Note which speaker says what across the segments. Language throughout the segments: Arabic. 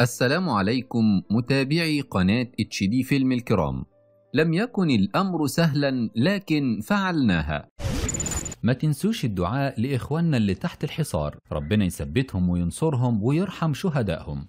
Speaker 1: السلام عليكم متابعي قناة اتش دي فيلم الكرام لم يكن الأمر سهلا لكن فعلناها ما تنسوش الدعاء لإخواننا اللي تحت الحصار ربنا يثبتهم وينصرهم ويرحم شهدائهم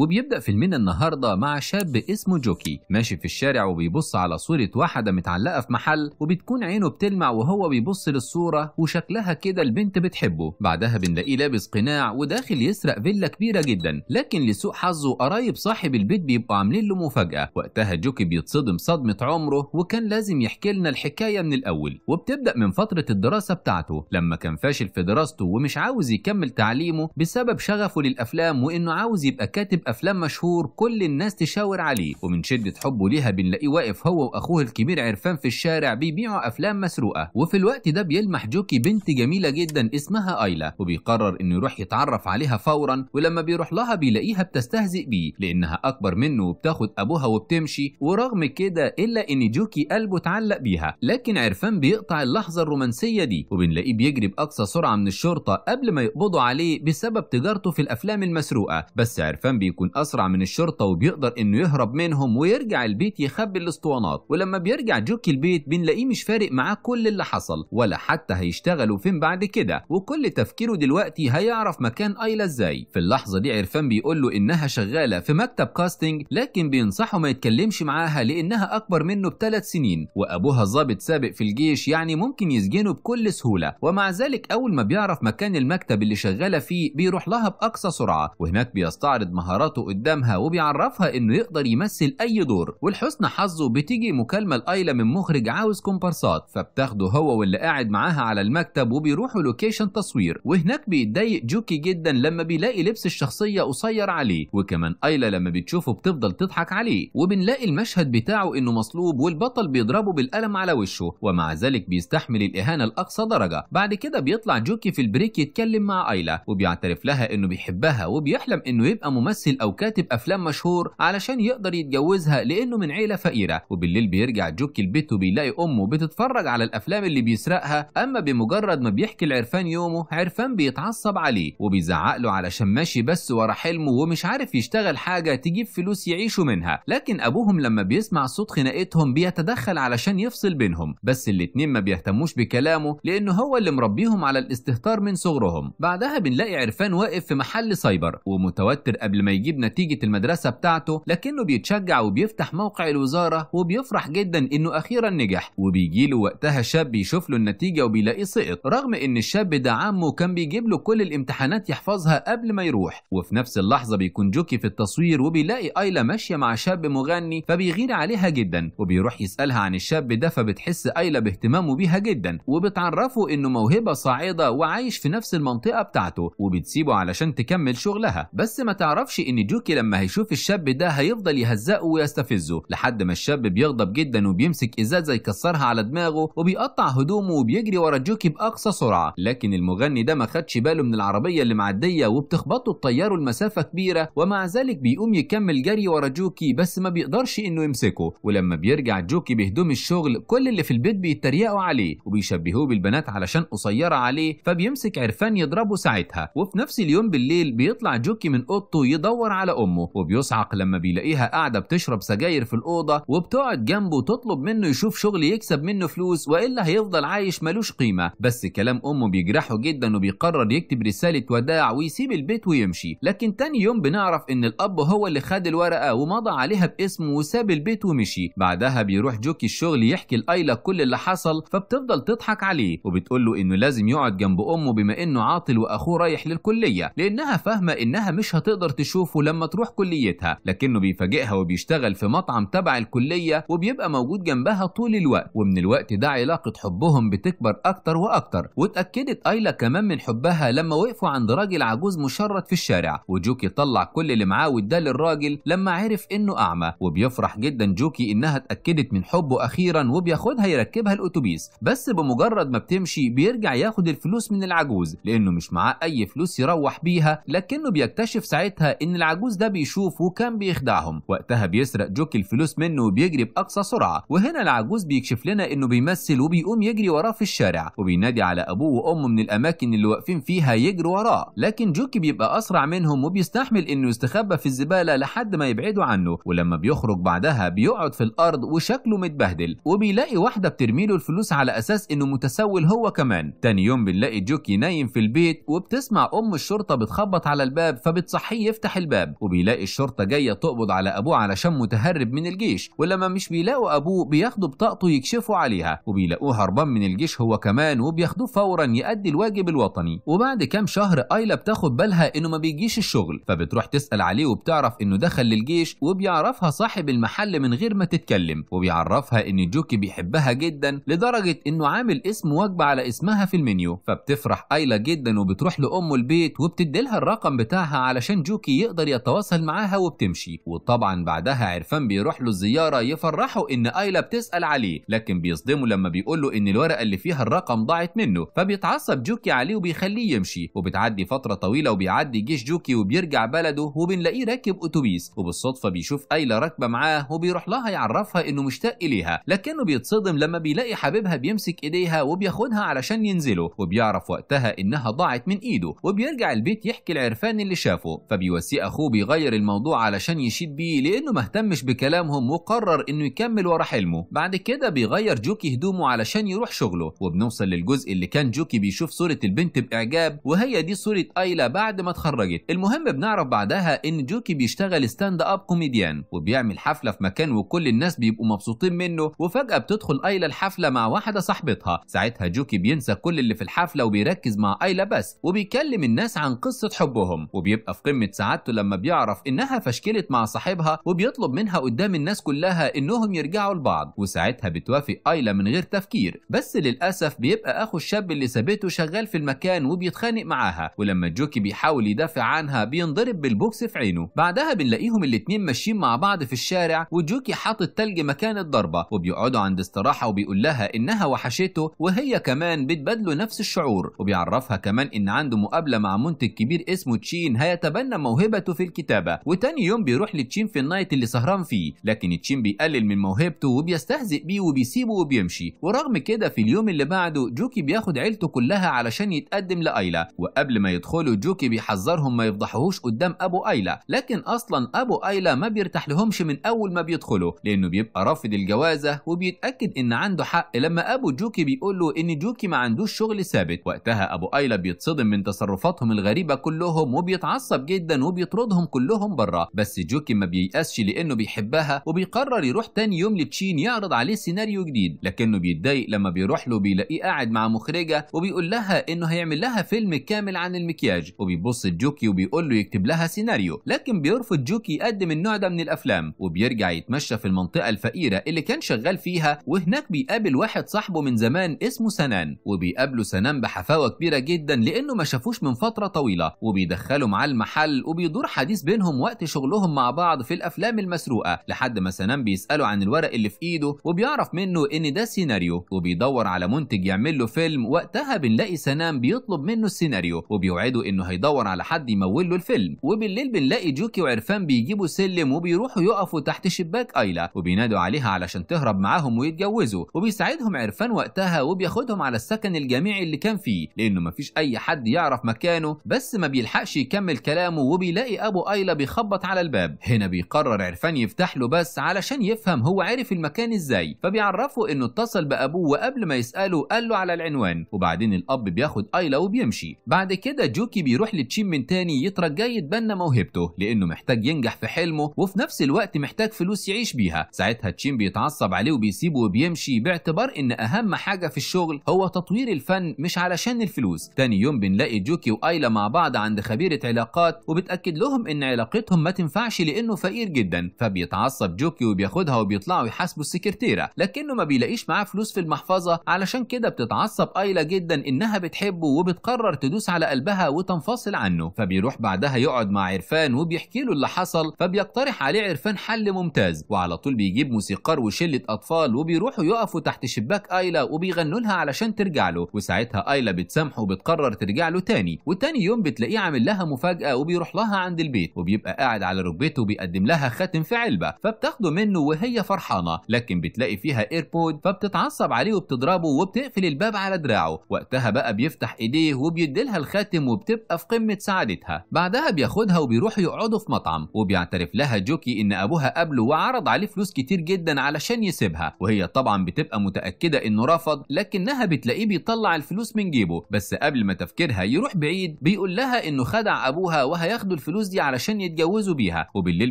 Speaker 1: وبيبدا فيلمنا النهارده مع شاب اسمه جوكي ماشي في الشارع وبيبص على صوره واحده متعلقه في محل وبتكون عينه بتلمع وهو بيبص للصوره وشكلها كده البنت بتحبه بعدها بنلاقيه لابس قناع وداخل يسرق فيلا كبيره جدا لكن لسوء حظه قرايب صاحب البيت بيبقوا عاملين له مفاجاه وقتها جوكي بيتصدم صدمه عمره وكان لازم يحكي لنا الحكايه من الاول وبتبدا من فتره الدراسه بتاعته لما كان فاشل في دراسته ومش عاوز يكمل تعليمه بسبب شغفه للافلام وانه عاوز يبقى كاتب افلام مشهور كل الناس تشاور عليه ومن شده حبه ليها بنلاقيه واقف هو واخوه الكبير عرفان في الشارع بيبيعوا افلام مسروقه وفي الوقت ده بيلمح جوكي بنت جميله جدا اسمها ايلا وبيقرر انه يروح يتعرف عليها فورا ولما بيروح لها بيلاقيها بتستهزئ بيه لانها اكبر منه وبتاخد ابوها وبتمشي ورغم كده الا ان جوكي قلبه اتعلق بيها لكن عرفان بيقطع اللحظه الرومانسيه دي وبنلاقيه بيجري باقصى سرعه من الشرطه قبل ما يقبضوا عليه بسبب تجارته في الافلام المسروقه بس عرفان بيكون بيكون أسرع من الشرطة وبيقدر إنه يهرب منهم ويرجع البيت يخبي الأسطوانات ولما بيرجع جوكي البيت بنلاقيه مش فارق معاه كل اللي حصل ولا حتى هيشتغلوا فين بعد كده وكل تفكيره دلوقتي هيعرف مكان أيلا إزاي في اللحظة دي عرفان بيقول له إنها شغالة في مكتب كاستنج لكن بينصحه ما يتكلمش معاها لإنها أكبر منه بثلاث سنين وأبوها ظابط سابق في الجيش يعني ممكن يسجنه بكل سهولة ومع ذلك أول ما بيعرف مكان المكتب اللي شغالة فيه بيروح لها بأقصى سرعة وهناك بيستعرض مهارات مهاراته قدامها وبيعرفها انه يقدر يمثل اي دور ولحسن حظه بتيجي مكالمه لايلا من مخرج عاوز كومبارسات فبتاخده هو واللي قاعد معاها على المكتب وبيروحوا لوكيشن تصوير وهناك بيتضايق جوكي جدا لما بيلاقي لبس الشخصيه قصير عليه وكمان ايلا لما بتشوفه بتفضل تضحك عليه وبنلاقي المشهد بتاعه انه مصلوب والبطل بيضربه بالقلم على وشه ومع ذلك بيستحمل الاهانه لاقصى درجه بعد كده بيطلع جوكي في البريك يتكلم مع ايلا وبيعترف لها انه بيحبها وبيحلم انه يبقى ممثل ممثل او كاتب افلام مشهور علشان يقدر يتجوزها لانه من عيله فقيره وبالليل بيرجع جوك البيت وبيلاقي امه بتتفرج على الافلام اللي بيسرقها اما بمجرد ما بيحكي لعرفان يومه عرفان بيتعصب عليه وبيزعق له علشان ماشي بس ورا حلمه ومش عارف يشتغل حاجه تجيب فلوس يعيشوا منها لكن ابوهم لما بيسمع صوت خناقتهم بيتدخل علشان يفصل بينهم بس الاتنين ما بيهتموش بكلامه لانه هو اللي مربيهم على الاستهتار من صغرهم بعدها بنلاقي عرفان واقف في محل سايبر ومتوتر قبل ما بيجيب نتيجة المدرسة بتاعته لكنه بيتشجع وبيفتح موقع الوزارة وبيفرح جدا إنه أخيرا نجح وبيجيله وقتها شاب يشوف له النتيجة وبيلاقيه سقط رغم إن الشاب ده عمه كان بيجيب له كل الامتحانات يحفظها قبل ما يروح وفي نفس اللحظة بيكون جوكي في التصوير وبيلاقي أيلا ماشية مع شاب مغني فبيغير عليها جدا وبيروح يسألها عن الشاب ده فبتحس أيلا باهتمامه بيها جدا وبتعرفه إنه موهبة صاعدة وعايش في نفس المنطقة بتاعته وبتسيبه علشان تكمل شغلها بس ما تعرفش ان جوكي لما هيشوف الشاب ده هيفضل يهزقه ويستفزه لحد ما الشاب بيغضب جدا وبيمسك ازازه يكسرها على دماغه وبيقطع هدومه وبيجري ورا جوكي باقصى سرعه لكن المغني ده ما خدش باله من العربيه اللي معديه وبتخبطه الطياره لمسافه كبيره ومع ذلك بيقوم يكمل جري ورا جوكي بس ما بيقدرش انه يمسكه ولما بيرجع جوكي بهدوم الشغل كل اللي في البيت بيتريقوا عليه وبيشبهوه بالبنات علشان قصيره عليه فبيمسك عرفان يضربه ساعتها وفي نفس اليوم بالليل بيطلع جوكي من اوضته يدور بيدور على امه وبيصعق لما بيلاقيها قاعده بتشرب سجاير في الاوضه وبتقعد جنبه تطلب منه يشوف شغل يكسب منه فلوس والا هيفضل عايش ملوش قيمه بس كلام امه بيجرحه جدا وبيقرر يكتب رساله وداع ويسيب البيت ويمشي لكن تاني يوم بنعرف ان الاب هو اللي خد الورقه ومضى عليها باسمه وساب البيت ومشي بعدها بيروح جوكي الشغل يحكي لايلا كل اللي حصل فبتفضل تضحك عليه وبتقول له انه لازم يقعد جنب امه بما انه عاطل واخوه رايح للكليه لانها فاهمه انها مش هتقدر تشوف بتشوفه لما تروح كليتها لكنه بيفاجئها وبيشتغل في مطعم تبع الكلية وبيبقى موجود جنبها طول الوقت ومن الوقت ده علاقة حبهم بتكبر أكتر وأكتر واتأكدت أيلا كمان من حبها لما وقفوا عند راجل عجوز مشرد في الشارع وجوكي طلع كل اللي معاه واداه للراجل لما عرف إنه أعمى وبيفرح جدا جوكي إنها اتأكدت من حبه أخيرا وبياخدها يركبها الأتوبيس بس بمجرد ما بتمشي بيرجع ياخد الفلوس من العجوز لأنه مش معاه أي فلوس يروح بيها لكنه بيكتشف ساعتها إن العجوز ده بيشوف وكان بيخدعهم وقتها بيسرق جوكي الفلوس منه وبيجري باقصى سرعه وهنا العجوز بيكشف لنا انه بيمثل وبيقوم يجري وراه في الشارع وبينادي على ابوه وامه من الاماكن اللي واقفين فيها يجروا وراه لكن جوكي بيبقى اسرع منهم وبيستحمل انه يستخبى في الزباله لحد ما يبعدوا عنه ولما بيخرج بعدها بيقعد في الارض وشكله متبهدل وبيلاقي واحده بترمي له الفلوس على اساس انه متسول هو كمان تاني يوم بنلاقي جوكي نايم في البيت وبتسمع ام الشرطه بتخبط على الباب فبتصحيه يفتح الباب الباب وبيلاقي الشرطه جايه تقبض على ابوه علشان متهرب من الجيش ولما مش بيلاقوا ابوه بياخدوا بطاقته يكشفوا عليها وبيلاقوه هربان من الجيش هو كمان وبياخدوه فورا يأدي الواجب الوطني وبعد كام شهر ايلا بتاخد بالها انه ما بيجيش الشغل فبتروح تسال عليه وبتعرف انه دخل للجيش وبيعرفها صاحب المحل من غير ما تتكلم وبيعرفها ان جوكي بيحبها جدا لدرجه انه عامل اسم وجبه على اسمها في المنيو فبتفرح ايلا جدا وبتروح لامه البيت وبتديلها الرقم بتاعها علشان جوكي يقدر بيقدر يتواصل معاها وبتمشي وطبعا بعدها عرفان بيروح له الزياره يفرحوا ان ايلا بتسال عليه لكن بيصدمه لما بيقول له ان الورقه اللي فيها الرقم ضاعت منه فبيتعصب جوكي عليه وبيخليه يمشي وبتعدي فتره طويله وبيعدي جيش جوكي وبيرجع بلده وبنلاقيه راكب اتوبيس وبالصدفه بيشوف ايلا راكبه معاه وبيروح لها يعرفها انه مشتاق اليها لكنه بيتصدم لما بيلاقي حبيبها بيمسك ايديها وبياخدها علشان ينزله وبيعرف وقتها انها ضاعت من ايده وبيرجع البيت يحكي لعرفان اللي شافه فبيوسي اخوه بيغير الموضوع علشان يشيد بيه لانه مهتمش بكلامهم وقرر انه يكمل ورا حلمه بعد كده بيغير جوكي هدومه علشان يروح شغله وبنوصل للجزء اللي كان جوكي بيشوف صوره البنت باعجاب وهي دي صوره ايلا بعد ما اتخرجت المهم بنعرف بعدها ان جوكي بيشتغل ستاند اب كوميديان وبيعمل حفله في مكان وكل الناس بيبقوا مبسوطين منه وفجاه بتدخل ايلا الحفله مع واحده صاحبتها ساعتها جوكي بينسى كل اللي في الحفله وبيركز مع ايلا بس وبيكلم الناس عن قصه حبهم وبيبقى في قمه سعادته لما بيعرف انها فشكلت مع صاحبها وبيطلب منها قدام الناس كلها انهم يرجعوا لبعض وساعتها بتوافق ايلا من غير تفكير بس للاسف بيبقى اخو الشاب اللي سابته شغال في المكان وبيتخانق معاها ولما جوكي بيحاول يدافع عنها بينضرب بالبوكس في عينه بعدها بنلاقيهم الاتنين ماشيين مع بعض في الشارع وجوكي حاطط تلج مكان الضربه وبيقعدوا عند استراحه وبيقول لها انها وحشته وهي كمان بتبادله نفس الشعور وبيعرفها كمان ان عنده مقابله مع منتج كبير اسمه تشين هيتبنى موهبه موهبته في الكتابه وتاني يوم بيروح لتشيم في النايت اللي سهران فيه لكن تشيم بيقلل من موهبته وبيستهزئ بيه وبيسيبه وبيمشي ورغم كده في اليوم اللي بعده جوكي بياخد عيلته كلها علشان يتقدم لايلا وقبل ما يدخلوا جوكي بيحذرهم ما يفضحوهوش قدام ابو ايلا لكن اصلا ابو ايلا ما بيرتاح لهمش من اول ما بيدخلوا لانه بيبقى رافض الجوازه وبيتاكد ان عنده حق لما ابو جوكي بيقول له ان جوكي ما عندوش شغل ثابت وقتها ابو ايلا بيتصدم من تصرفاتهم الغريبه كلهم وبيتعصب جدا وبيتعصب بيطردهم كلهم بره بس جوكي ما بييأسش لانه بيحبها وبيقرر يروح تاني يوم لتشين يعرض عليه سيناريو جديد لكنه بيتضايق لما بيروح له بيلاقيه قاعد مع مخرجه وبيقول لها انه هيعمل لها فيلم كامل عن المكياج وبيبص جوكي وبيقول له يكتب لها سيناريو لكن بيرفض جوكي يقدم النوع ده من الافلام وبيرجع يتمشى في المنطقه الفقيره اللي كان شغال فيها وهناك بيقابل واحد صاحبه من زمان اسمه سنان وبيقابله سنان بحفاوه كبيره جدا لانه ما شافوش من فتره طويله وبيدخله مع المحل وبيدور ويدور حديث بينهم وقت شغلهم مع بعض في الافلام المسروقه لحد ما سنام بيساله عن الورق اللي في ايده وبيعرف منه ان ده سيناريو وبيدور على منتج يعمل له فيلم وقتها بنلاقي سنام بيطلب منه السيناريو وبيوعده انه هيدور على حد يمول له الفيلم وبالليل بنلاقي جوكي وعرفان بيجيبوا سلم وبيروحوا يقفوا تحت شباك ايلا وبينادوا عليها علشان تهرب معاهم ويتجوزوا وبيساعدهم عرفان وقتها وبياخدهم على السكن الجامعي اللي كان فيه لانه مفيش اي حد يعرف مكانه بس ما بيلحقش يكمل كلامه وبيلاقي بيلاقي ابو ايلا بيخبط على الباب هنا بيقرر عرفان يفتح له بس علشان يفهم هو عرف المكان ازاي فبيعرفه انه اتصل بابوه وقبل ما يساله قال له على العنوان وبعدين الاب بياخد ايلا وبيمشي بعد كده جوكي بيروح لتشيم من تاني يترجى يتبنى موهبته لانه محتاج ينجح في حلمه وفي نفس الوقت محتاج فلوس يعيش بيها ساعتها تشيم بيتعصب عليه وبيسيبه وبيمشي باعتبار ان اهم حاجه في الشغل هو تطوير الفن مش علشان الفلوس تاني يوم بنلاقي جوكي وايلا مع بعض عند خبيره علاقات وبتاكد لهم ان علاقتهم ما تنفعش لانه فقير جدا فبيتعصب جوكي وبياخدها وبيطلعوا يحاسبوا السكرتيره لكنه ما بيلاقيش معاه فلوس في المحفظه علشان كده بتتعصب ايلا جدا انها بتحبه وبتقرر تدوس على قلبها وتنفصل عنه فبيروح بعدها يقعد مع عرفان وبيحكي له اللي حصل فبيقترح عليه عرفان حل ممتاز وعلى طول بيجيب موسيقار وشله اطفال وبيروحوا يقفوا تحت شباك ايلا وبيغنوا لها علشان ترجع له وساعتها ايلا بتسامحه وبتقرر ترجع له تاني وتاني يوم بتلاقيه عامل لها مفاجاه وبيروح لها عن عند البيت وبيبقى قاعد على ركبته وبيقدم لها خاتم في علبه فبتاخده منه وهي فرحانه لكن بتلاقي فيها ايربود فبتتعصب عليه وبتضربه وبتقفل الباب على دراعه وقتها بقى بيفتح ايديه وبيديلها الخاتم وبتبقى في قمه سعادتها بعدها بياخدها وبيروحوا يقعدوا في مطعم وبيعترف لها جوكي ان ابوها قابله وعرض عليه فلوس كتير جدا علشان يسيبها وهي طبعا بتبقى متاكده انه رفض لكنها بتلاقيه بيطلع الفلوس من جيبه بس قبل ما تفكيرها يروح بعيد بيقول لها انه خدع ابوها وهياخدوا الفلوس الفلوس دي علشان يتجوزوا بيها وبالليل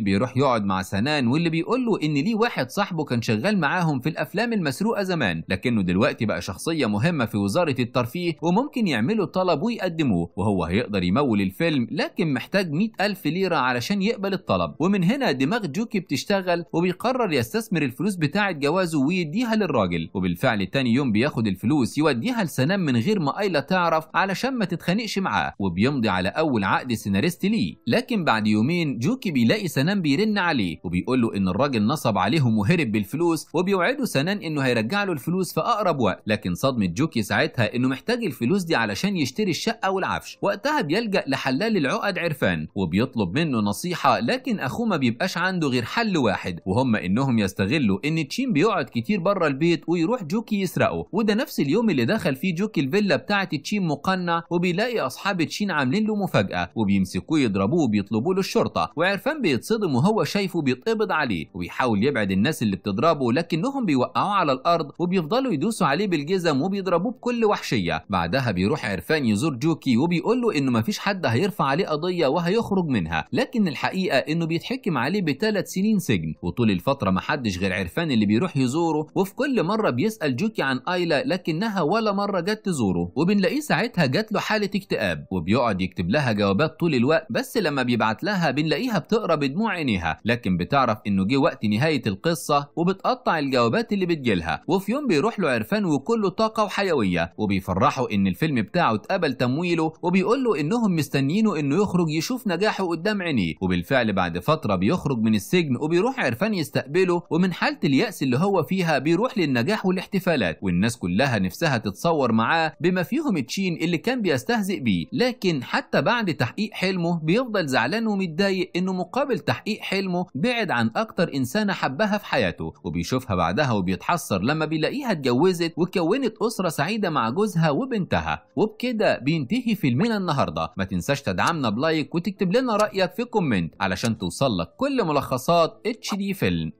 Speaker 1: بيروح يقعد مع سنان واللي بيقول له ان ليه واحد صاحبه كان شغال معاهم في الافلام المسروقه زمان لكنه دلوقتي بقى شخصيه مهمه في وزاره الترفيه وممكن يعملوا طلب ويقدموه وهو هيقدر يمول الفيلم لكن محتاج 100000 ليره علشان يقبل الطلب ومن هنا دماغ جوكي بتشتغل وبيقرر يستثمر الفلوس بتاعه جوازه ويديها للراجل وبالفعل تاني يوم بياخد الفلوس يوديها لسنان من غير ما ايلا تعرف علشان ما تتخانقش معاه وبيمضي على اول عقد سيناريست ليه لكن بعد يومين جوكي بيلاقي سنان بيرن عليه وبيقول له ان الراجل نصب عليهم وهرب بالفلوس وبيوعده سنان انه هيرجع له الفلوس في اقرب وقت لكن صدمه جوكي ساعتها انه محتاج الفلوس دي علشان يشتري الشقه والعفش وقتها بيلجا لحلال العقد عرفان وبيطلب منه نصيحه لكن اخوه ما بيبقاش عنده غير حل واحد وهم انهم يستغلوا ان تشين بيقعد كتير بره البيت ويروح جوكي يسرقه وده نفس اليوم اللي دخل فيه جوكي الفيلا بتاعه تشين مقنع وبيلاقي اصحاب تشين عاملين له مفاجاه وبيمسكوه يضربوه وبيطلبوا له الشرطه وعرفان بيتصدم وهو شايفه بيتقبض عليه وبيحاول يبعد الناس اللي بتضربه لكنهم بيوقعوه على الارض وبيفضلوا يدوسوا عليه بالجزم وبيضربوه بكل وحشيه بعدها بيروح عرفان يزور جوكي وبيقول له انه مفيش حد هيرفع عليه قضيه وهيخرج منها لكن الحقيقه انه بيتحكم عليه بثلاث سنين سجن وطول الفتره محدش غير عرفان اللي بيروح يزوره وفي كل مره بيسال جوكي عن ايلا لكنها ولا مره جت تزوره وبنلاقيه ساعتها جات له حاله اكتئاب وبيقعد يكتب لها جوابات طول الوقت بس لما لما بيبعت لها بنلاقيها بتقرا بدموع عينيها لكن بتعرف انه جه وقت نهايه القصه وبتقطع الجوابات اللي بتجيلها وفي يوم بيروح له عرفان وكله طاقه وحيويه وبيفرحوا ان الفيلم بتاعه اتقبل تمويله وبيقول له انهم مستنيينه انه يخرج يشوف نجاحه قدام عينيه وبالفعل بعد فتره بيخرج من السجن وبيروح عرفان يستقبله ومن حاله الياس اللي هو فيها بيروح للنجاح والاحتفالات والناس كلها نفسها تتصور معاه بما فيهم تشين اللي كان بيستهزئ بيه لكن حتى بعد تحقيق حلمه بيفضل هيفضل زعلان ومتضايق انه مقابل تحقيق حلمه بعد عن اكتر انسانه حبها في حياته وبيشوفها بعدها وبيتحسر لما بيلاقيها اتجوزت وكونت اسره سعيده مع جوزها وبنتها وبكده بينتهي فيلمنا النهارده ما تنساش تدعمنا بلايك وتكتب لنا رايك في كومنت علشان توصل لك كل ملخصات اتش دي فيلم